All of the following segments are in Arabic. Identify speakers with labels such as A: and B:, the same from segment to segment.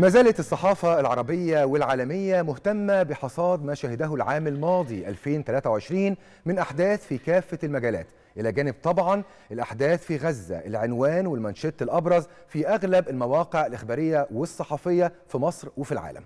A: ما زالت الصحافة العربية والعالمية مهتمة بحصاد ما شهده العام الماضي 2023 من أحداث في كافة المجالات إلى جانب طبعا الأحداث في غزة العنوان والمنشط الأبرز في أغلب المواقع الإخبارية والصحفية في مصر وفي العالم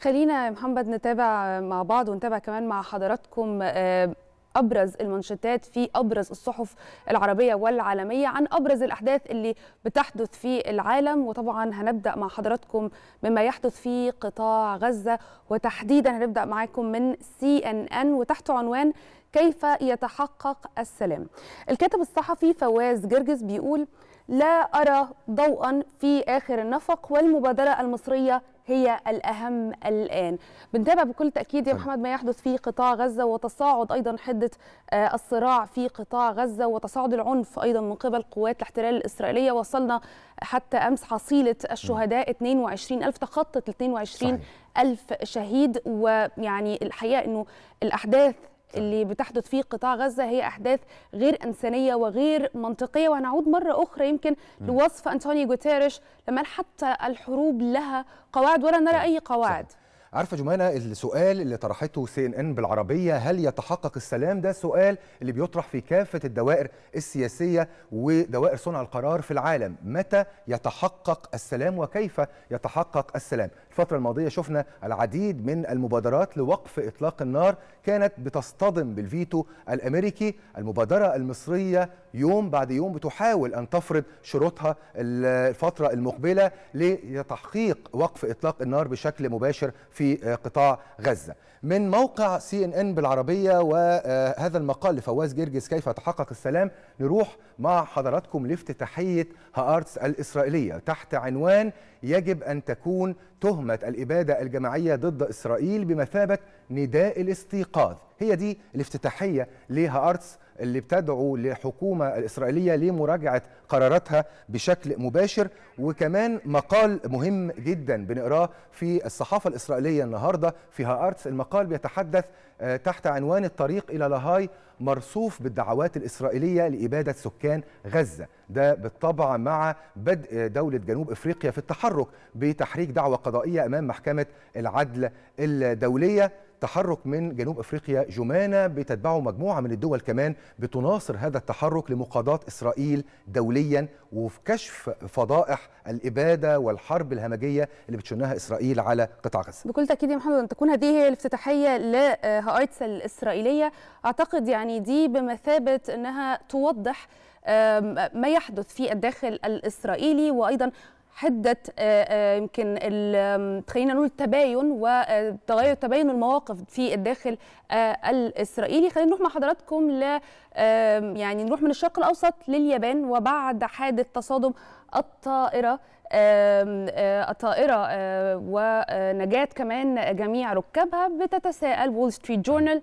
B: خلينا محمد نتابع مع بعض ونتابع كمان مع حضراتكم آه، ابرز المنشطات في ابرز الصحف العربيه والعالميه عن ابرز الاحداث اللي بتحدث في العالم وطبعا هنبدا مع حضراتكم مما يحدث في قطاع غزه وتحديدا هنبدا معاكم من سي ان ان وتحت عنوان كيف يتحقق السلام الكاتب الصحفي فواز جرجس بيقول لا أرى ضوءا في آخر النفق والمبادرة المصرية هي الأهم الآن بنتابع بكل تأكيد يا طيب. محمد ما يحدث في قطاع غزة وتصاعد أيضا حدة آه، الصراع في قطاع غزة وتصاعد العنف أيضا من قبل قوات الاحتلال الإسرائيلية وصلنا حتى أمس حصيلة الشهداء 22 ألف تخطت 22 ألف شهيد ويعني الحقيقة أنه الأحداث اللي بتحدث في قطاع غزه هي احداث غير انسانيه وغير منطقيه وهنعود مره اخرى يمكن لوصف انتوني جوتيريش لما حتى الحروب لها قواعد ولا نرى اي قواعد صح.
A: عارفه جمانه السؤال اللي طرحته سي ان ان بالعربيه هل يتحقق السلام ده السؤال اللي بيطرح في كافه الدوائر السياسيه ودوائر صنع القرار في العالم متى يتحقق السلام وكيف يتحقق السلام الفتره الماضيه شفنا العديد من المبادرات لوقف اطلاق النار كانت بتصطدم بالفيتو الامريكي المبادره المصريه يوم بعد يوم بتحاول ان تفرض شروطها الفتره المقبله لتحقيق وقف اطلاق النار بشكل مباشر في في آه، قطاع غزة من موقع سي ان ان بالعربية وهذا آه، المقال لفواز جرجس كيف تحقق السلام نروح مع حضراتكم لافتتاحية هارتس الإسرائيلية تحت عنوان يجب أن تكون تهمة الإبادة الجماعية ضد إسرائيل بمثابة نداء الاستيقاظ هي دي الافتتاحية لهارتس اللي بتدعو للحكومة الإسرائيلية لمراجعة قراراتها بشكل مباشر وكمان مقال مهم جدا بنقراه في الصحافة الإسرائيلية النهاردة في هارتس المقال بيتحدث آه، تحت عنوان الطريق إلى لاهاي مرصوف بالدعوات الإسرائيلية لإبادة سكان غزة ده بالطبع مع بدء دولة جنوب إفريقيا في التحرك بتحريك دعوة قضائية أمام محكمة العدل الدولية تحرك من جنوب افريقيا جمانه بتتبعه مجموعه من الدول كمان بتناصر هذا التحرك لمقاضاه اسرائيل دوليا وفي كشف فضائح الاباده والحرب الهمجيه اللي بتشنها اسرائيل على قطاع غزه.
B: بكل تاكيد يا محمد ان تكون هذه هي الافتتاحيه لهايتس آه، الاسرائيليه اعتقد يعني دي بمثابه انها توضح ما يحدث في الداخل الاسرائيلي وايضا حده آه، آه، يمكن خلينا نقول التباين وتغير آه، تباين المواقف في الداخل الاسرائيلي خلينا نروح مع حضراتكم ل يعني نروح من الشرق الاوسط لليابان وبعد حادث تصادم الطائره الطائره ونجاه كمان جميع ركابها بتتساءل وول ستريت جورنال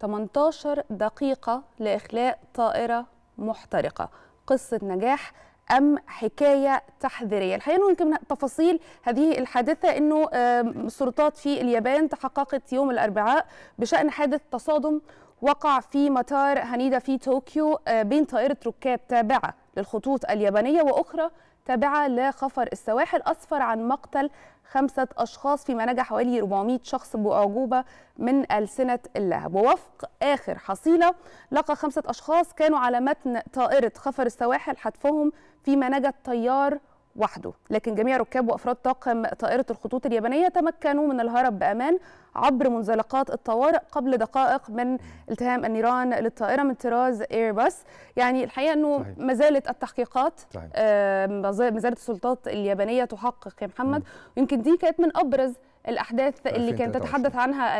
B: 18 دقيقه لاخلاء طائره محترقه قصه نجاح أم حكاية تحذيرية الحقيقة انه من تفاصيل هذه الحادثة أنه السلطات في اليابان تحققت يوم الأربعاء بشأن حادث تصادم وقع في مطار هنيدا في طوكيو آه، بين طائرة ركاب تابعة للخطوط اليابانية وأخرى تابعة لخفر السواحل أسفر عن مقتل خمسة أشخاص فيما نجا حوالي 400 شخص بأعجوبة من ألسنة اللهب ووفق آخر حصيلة لقى خمسة أشخاص كانوا على متن طائرة خفر السواحل حتفهم فيما نجا الطيار وحده لكن جميع ركاب وأفراد طاقم طائرة الخطوط اليابانية تمكنوا من الهرب بأمان عبر منزلقات الطوارئ قبل دقائق من التهام النيران للطائرة من طراز ايرباص يعني الحقيقة أنه ما زالت التحقيقات آه، ما زالت السلطات اليابانية تحقق يا محمد يمكن دي كانت من أبرز الأحداث اللي كانت تتحدث عنها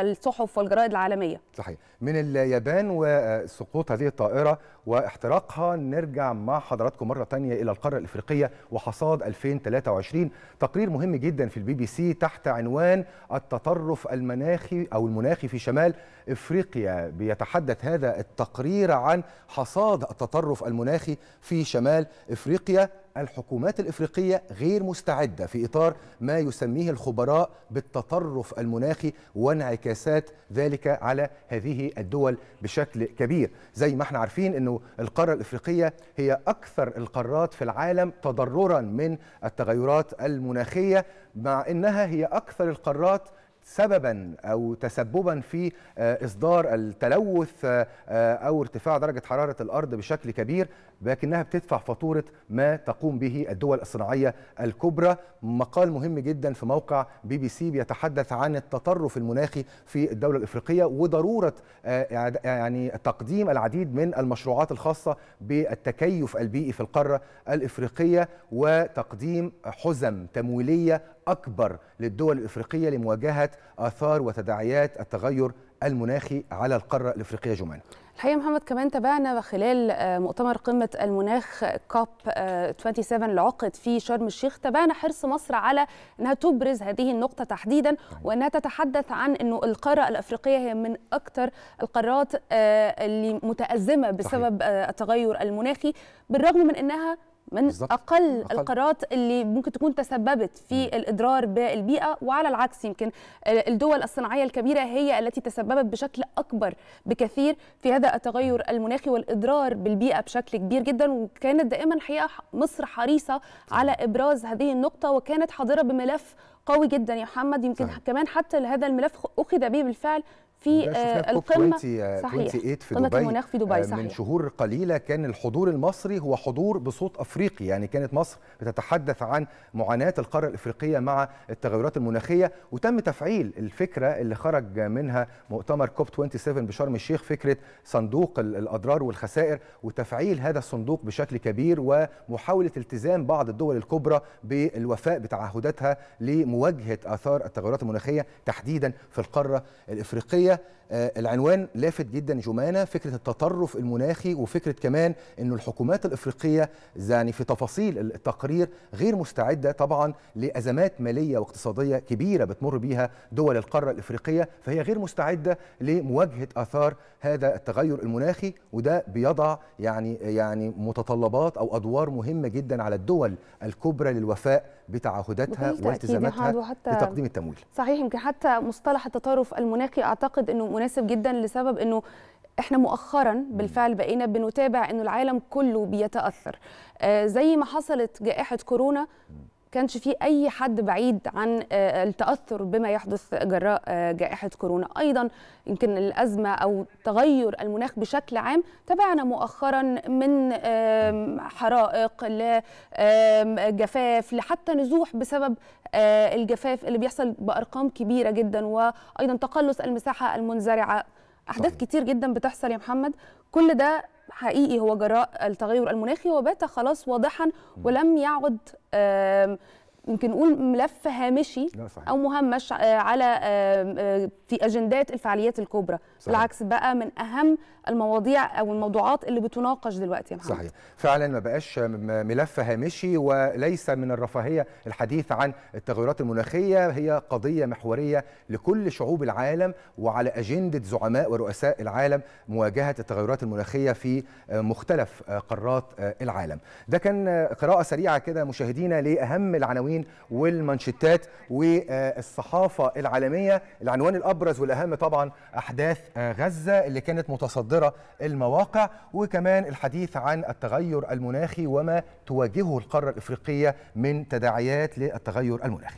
B: الصحف والجرائد العالمية
A: صحيح من اليابان وسقوط هذه الطائرة واحتراقها نرجع مع حضراتكم مرة ثانيه إلى القارة الإفريقية وحصاد 2023 تقرير مهم جدا في البي بي سي تحت عنوان التطرف المناخي أو المناخي في شمال إفريقيا بيتحدث هذا التقرير عن حصاد التطرف المناخي في شمال إفريقيا الحكومات الإفريقية غير مستعدة في إطار ما يسميه الخبراء بالتطرف المناخي وانعكاسات ذلك على هذه الدول بشكل كبير زي ما احنا عارفين أنه القارة الإفريقية هي أكثر القارات في العالم تضررا من التغيرات المناخية مع أنها هي أكثر القارات سببا او تسببا في آه، اصدار التلوث آه، آه، او ارتفاع درجه حراره الارض بشكل كبير لكنها بتدفع فاتوره ما تقوم به الدول الصناعيه الكبرى مقال مهم جدا في موقع بي بي سي بيتحدث عن التطرف المناخي في الدوله الافريقيه وضروره يعني تقديم العديد من المشروعات الخاصه بالتكيف البيئي في القاره الافريقيه وتقديم حزم تمويليه اكبر للدول الافريقيه لمواجهه آثار وتداعيات التغير المناخي على القارة الإفريقية جمال
B: الحقيقه محمد كمان تابعنا خلال آه، مؤتمر قمه المناخ كاب 27 اللي عقد في شرم الشيخ تابعنا حرص مصر على انها تبرز هذه النقطه تحديدا نعم. وانها تتحدث عن انه القاره الافريقيه هي من اكثر القارات آه، اللي متازمه بسبب آه، التغير المناخي بالرغم من انها من بالزبط. أقل, القرارات القارات اللي ممكن تكون تسببت في م. الإضرار بالبيئة وعلى العكس يمكن الدول الصناعية الكبيرة هي التي تسببت بشكل أكبر بكثير في هذا التغير المناخي والإضرار بالبيئة بشكل كبير جدا وكانت دائما الحقيقة مصر حريصة على إبراز هذه النقطة وكانت حاضرة بملف قوي جدا يا محمد يمكن صحيح. كمان حتى هذا الملف أخذ به بالفعل في آه القمه 28 في دبي قمه المناخ في دبي آه، صحيح. من
A: شهور قليله كان الحضور المصري هو حضور بصوت افريقي يعني كانت مصر بتتحدث عن معاناه القاره الافريقيه مع التغيرات المناخيه وتم تفعيل الفكره اللي خرج منها مؤتمر كوب 27 بشرم الشيخ فكره صندوق الاضرار والخسائر وتفعيل هذا الصندوق بشكل كبير ومحاوله التزام بعض الدول الكبرى بالوفاء بتعهداتها لمواجهه اثار التغيرات المناخيه تحديدا في القاره الافريقيه ideia آه، العنوان لافت جدا جمانه فكره التطرف المناخي وفكره كمان انه الحكومات الافريقيه يعني في تفاصيل التقرير غير مستعده طبعا لازمات ماليه واقتصاديه كبيره بتمر بها دول القاره الافريقيه فهي غير مستعده لمواجهه اثار هذا التغير المناخي وده بيضع يعني يعني متطلبات او ادوار مهمه جدا على الدول الكبرى للوفاء بتعهداتها والتزاماتها لتقديم التمويل
B: صحيح يمكن حتى مصطلح التطرف المناخي اعتقد انه مناسب جدا لسبب انه احنا مؤخرا بالفعل بقينا بنتابع انه العالم كله بيتاثر آه زي ما حصلت جائحه كورونا كانش في اي حد بعيد عن آه، التاثر بما يحدث جراء آه، جائحه كورونا ايضا يمكن الازمه او تغير المناخ بشكل عام تابعنا مؤخرا من حرائق لجفاف لحتى نزوح بسبب آه، الجفاف اللي بيحصل بارقام كبيره جدا وايضا تقلص المساحه المنزرعه احداث كتير جدا بتحصل يا محمد كل ده حقيقي هو جراء التغير المناخي وبات خلاص واضحا ولم يعد يمكن نقول ملف هامشي او مهمش آه، على آه، آه، في اجندات الفعاليات الكبرى صحيح. بالعكس بقى من اهم المواضيع او الموضوعات اللي بتناقش دلوقتي يا محمد صحيح
A: فعلا ما بقاش ملف هامشي وليس من الرفاهيه الحديث عن التغيرات المناخيه هي قضيه محوريه لكل شعوب العالم وعلى اجنده زعماء ورؤساء العالم مواجهه التغيرات المناخيه في مختلف قارات العالم ده كان قراءه سريعه كده مشاهدينا لاهم العناوين والمواطنين والمانشيتات والصحافه العالميه العنوان الابرز والاهم طبعا احداث غزه اللي كانت متصدره المواقع وكمان الحديث عن التغير المناخي وما تواجهه القاره الافريقيه من تداعيات للتغير المناخي